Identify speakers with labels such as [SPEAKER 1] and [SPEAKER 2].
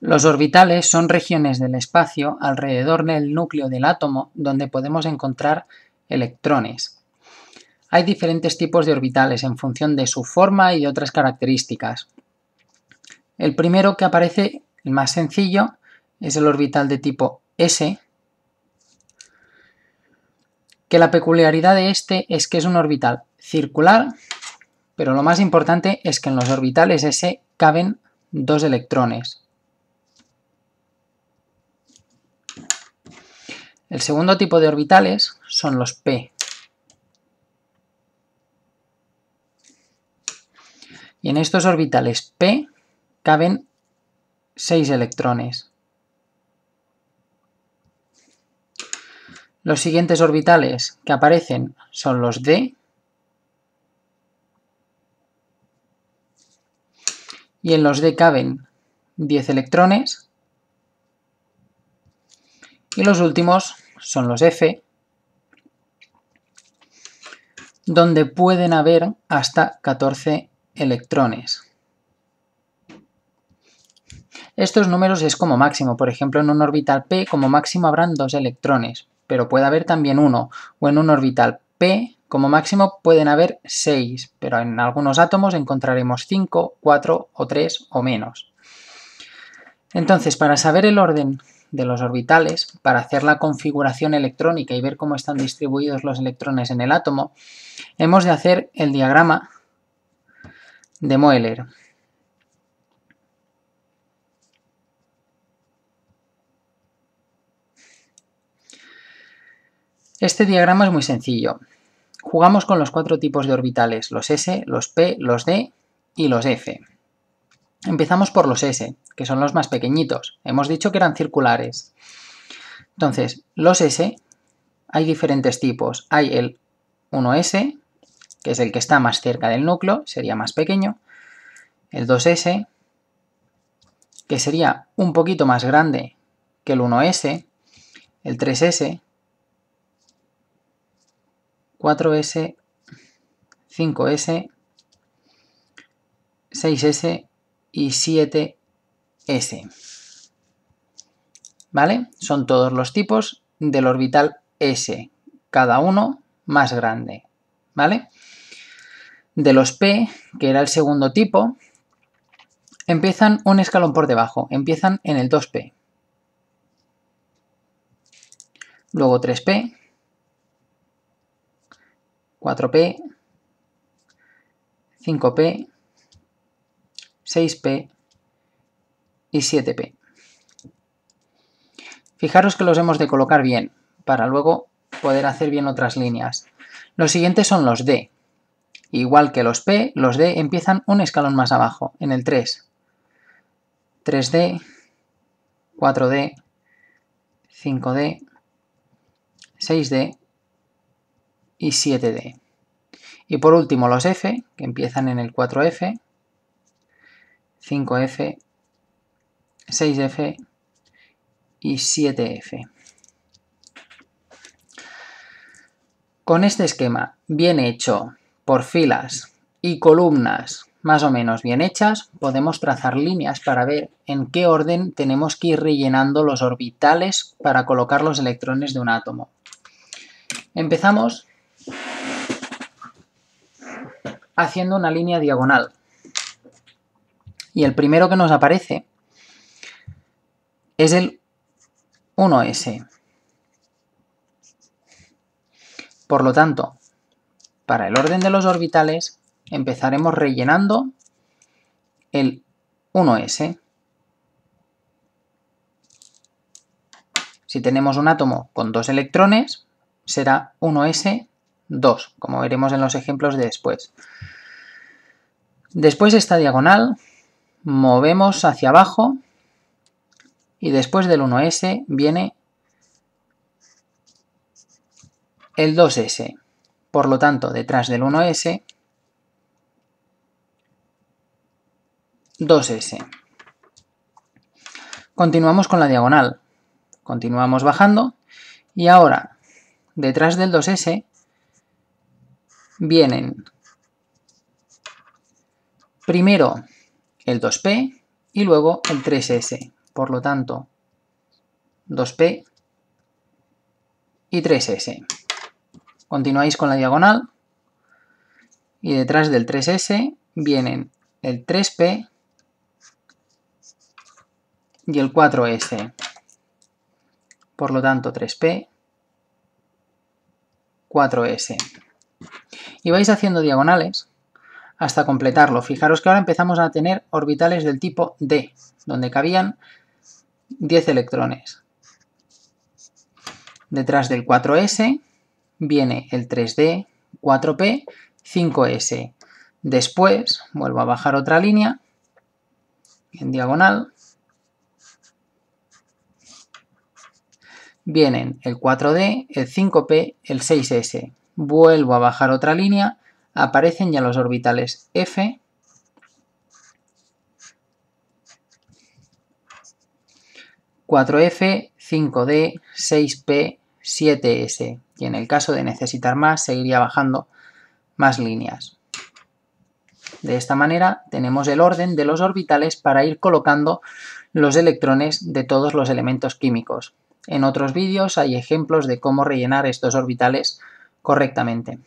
[SPEAKER 1] Los orbitales son regiones del espacio alrededor del núcleo del átomo donde podemos encontrar electrones. Hay diferentes tipos de orbitales en función de su forma y otras características. El primero que aparece, el más sencillo, es el orbital de tipo S, que la peculiaridad de este es que es un orbital circular, pero lo más importante es que en los orbitales S caben dos electrones, El segundo tipo de orbitales son los P. Y en estos orbitales P caben 6 electrones. Los siguientes orbitales que aparecen son los D y en los D caben 10 electrones y los últimos son los F, donde pueden haber hasta 14 electrones. Estos números es como máximo, por ejemplo en un orbital P como máximo habrán dos electrones, pero puede haber también uno, o en un orbital P como máximo pueden haber 6, pero en algunos átomos encontraremos 5, 4 o 3 o menos. Entonces, para saber el orden de los orbitales para hacer la configuración electrónica y ver cómo están distribuidos los electrones en el átomo, hemos de hacer el diagrama de Moeller. Este diagrama es muy sencillo. Jugamos con los cuatro tipos de orbitales, los S, los P, los D y los F. Empezamos por los S, que son los más pequeñitos. Hemos dicho que eran circulares. Entonces, los S hay diferentes tipos. Hay el 1S, que es el que está más cerca del núcleo, sería más pequeño. El 2S, que sería un poquito más grande que el 1S. El 3S, 4S, 5S, 6S y 7s. ¿Vale? Son todos los tipos del orbital s, cada uno más grande. ¿Vale? De los p, que era el segundo tipo, empiezan un escalón por debajo, empiezan en el 2p. Luego 3p, 4p, 5p, 6p y 7p. Fijaros que los hemos de colocar bien para luego poder hacer bien otras líneas. Los siguientes son los D. Igual que los P, los D empiezan un escalón más abajo, en el 3. 3D, 4D, 5D, 6D y 7D. Y por último los F, que empiezan en el 4F, 5F, 6F y 7F. Con este esquema bien hecho por filas y columnas más o menos bien hechas, podemos trazar líneas para ver en qué orden tenemos que ir rellenando los orbitales para colocar los electrones de un átomo. Empezamos haciendo una línea diagonal y el primero que nos aparece es el 1S. Por lo tanto, para el orden de los orbitales, empezaremos rellenando el 1s. Si tenemos un átomo con dos electrones, será 1s2, como veremos en los ejemplos de después. Después esta diagonal movemos hacia abajo y después del 1S viene el 2S. Por lo tanto, detrás del 1S, 2S. Continuamos con la diagonal. Continuamos bajando y ahora, detrás del 2S, vienen primero el 2p y luego el 3s. Por lo tanto, 2p y 3s. Continuáis con la diagonal y detrás del 3s vienen el 3p y el 4s. Por lo tanto, 3p, 4s. Y vais haciendo diagonales hasta completarlo. Fijaros que ahora empezamos a tener orbitales del tipo D, donde cabían 10 electrones. Detrás del 4S viene el 3D, 4P, 5S. Después vuelvo a bajar otra línea en diagonal. Vienen el 4D, el 5P, el 6S. Vuelvo a bajar otra línea aparecen ya los orbitales F ...4F, 5D, 6P, 7S... ...y en el caso de necesitar más seguiría bajando más líneas. De esta manera tenemos el orden de los orbitales para ir colocando los electrones de todos los elementos químicos. En otros vídeos hay ejemplos de cómo rellenar estos orbitales correctamente.